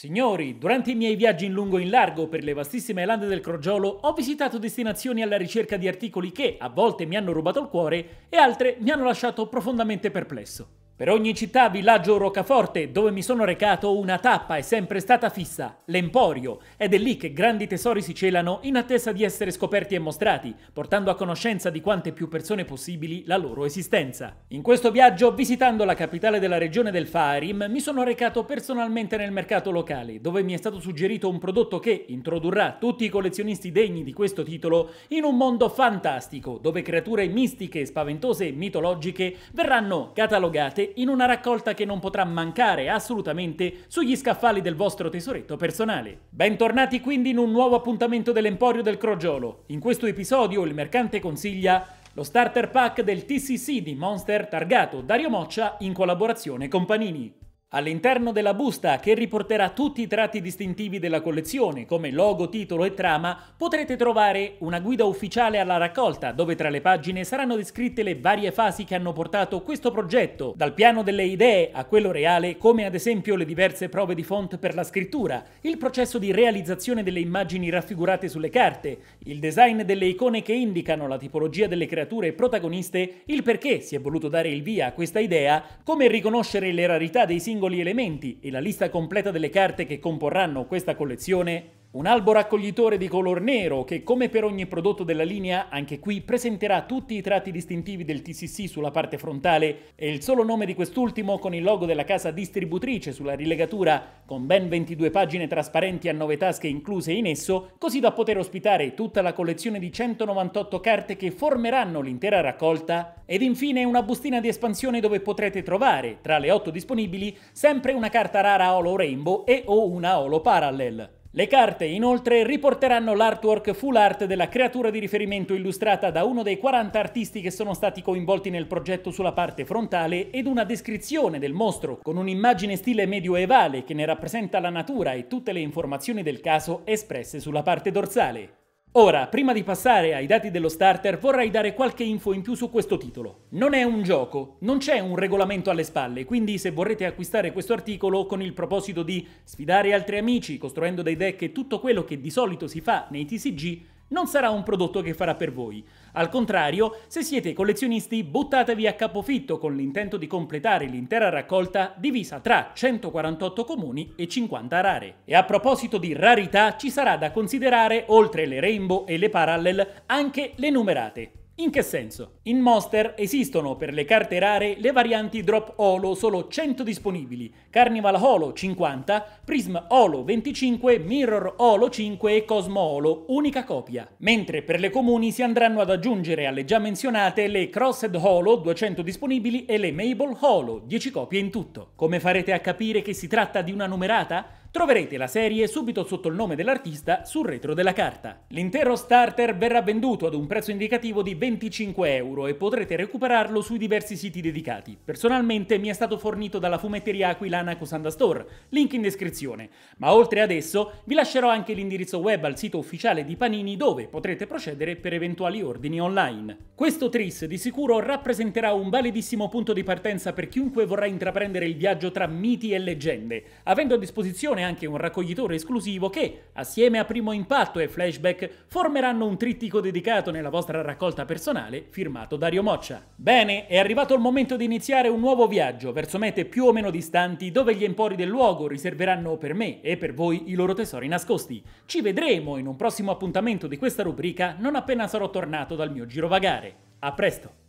Signori, durante i miei viaggi in lungo e in largo per le vastissime lande del Crogiolo ho visitato destinazioni alla ricerca di articoli che a volte mi hanno rubato il cuore e altre mi hanno lasciato profondamente perplesso. Per ogni città, villaggio o roccaforte dove mi sono recato una tappa è sempre stata fissa, l'Emporio, ed è lì che grandi tesori si celano in attesa di essere scoperti e mostrati, portando a conoscenza di quante più persone possibili la loro esistenza. In questo viaggio, visitando la capitale della regione del Farim, mi sono recato personalmente nel mercato locale, dove mi è stato suggerito un prodotto che introdurrà tutti i collezionisti degni di questo titolo in un mondo fantastico, dove creature mistiche, spaventose e mitologiche verranno catalogate in una raccolta che non potrà mancare assolutamente sugli scaffali del vostro tesoretto personale. Bentornati quindi in un nuovo appuntamento dell'Emporio del Crogiolo. In questo episodio il mercante consiglia lo starter pack del TCC di Monster targato Dario Moccia in collaborazione con Panini. All'interno della busta, che riporterà tutti i tratti distintivi della collezione, come logo, titolo e trama, potrete trovare una guida ufficiale alla raccolta, dove tra le pagine saranno descritte le varie fasi che hanno portato questo progetto, dal piano delle idee a quello reale, come ad esempio le diverse prove di font per la scrittura, il processo di realizzazione delle immagini raffigurate sulle carte, il design delle icone che indicano la tipologia delle creature protagoniste, il perché si è voluto dare il via a questa idea, come riconoscere le rarità dei singoli singoli elementi e la lista completa delle carte che comporranno questa collezione un albo raccoglitore di color nero che, come per ogni prodotto della linea, anche qui presenterà tutti i tratti distintivi del TCC sulla parte frontale e il solo nome di quest'ultimo con il logo della casa distributrice sulla rilegatura, con ben 22 pagine trasparenti a 9 tasche incluse in esso, così da poter ospitare tutta la collezione di 198 carte che formeranno l'intera raccolta, ed infine una bustina di espansione dove potrete trovare, tra le 8 disponibili, sempre una carta rara Holo Rainbow e o una Holo Parallel. Le carte inoltre riporteranno l'artwork full art della creatura di riferimento illustrata da uno dei 40 artisti che sono stati coinvolti nel progetto sulla parte frontale ed una descrizione del mostro con un'immagine stile medioevale che ne rappresenta la natura e tutte le informazioni del caso espresse sulla parte dorsale. Ora, prima di passare ai dati dello starter, vorrei dare qualche info in più su questo titolo. Non è un gioco, non c'è un regolamento alle spalle, quindi se vorrete acquistare questo articolo con il proposito di sfidare altri amici costruendo dei deck e tutto quello che di solito si fa nei TCG, non sarà un prodotto che farà per voi. Al contrario, se siete collezionisti, buttatevi a capofitto con l'intento di completare l'intera raccolta divisa tra 148 comuni e 50 rare. E a proposito di rarità, ci sarà da considerare, oltre le Rainbow e le Parallel, anche le numerate. In che senso? In Monster esistono per le carte rare le varianti Drop Holo solo 100 disponibili, Carnival Holo 50, Prism Holo 25, Mirror Holo 5 e Cosmo Holo, unica copia. Mentre per le comuni si andranno ad aggiungere alle già menzionate le Crossed Holo 200 disponibili e le Mabel Holo, 10 copie in tutto. Come farete a capire che si tratta di una numerata? Troverete la serie subito sotto il nome dell'artista sul retro della carta. L'intero starter verrà venduto ad un prezzo indicativo di 20 25 euro e potrete recuperarlo sui diversi siti dedicati. Personalmente mi è stato fornito dalla fumetteria Aquilana Cosanda Store, link in descrizione, ma oltre ad esso vi lascerò anche l'indirizzo web al sito ufficiale di Panini dove potrete procedere per eventuali ordini online. Questo tris di sicuro rappresenterà un validissimo punto di partenza per chiunque vorrà intraprendere il viaggio tra miti e leggende, avendo a disposizione anche un raccoglitore esclusivo che, assieme a Primo Impatto e Flashback, formeranno un trittico dedicato nella vostra raccolta personale firmato Dario Moccia. Bene, è arrivato il momento di iniziare un nuovo viaggio verso mete più o meno distanti dove gli empori del luogo riserveranno per me e per voi i loro tesori nascosti. Ci vedremo in un prossimo appuntamento di questa rubrica non appena sarò tornato dal mio girovagare. A presto!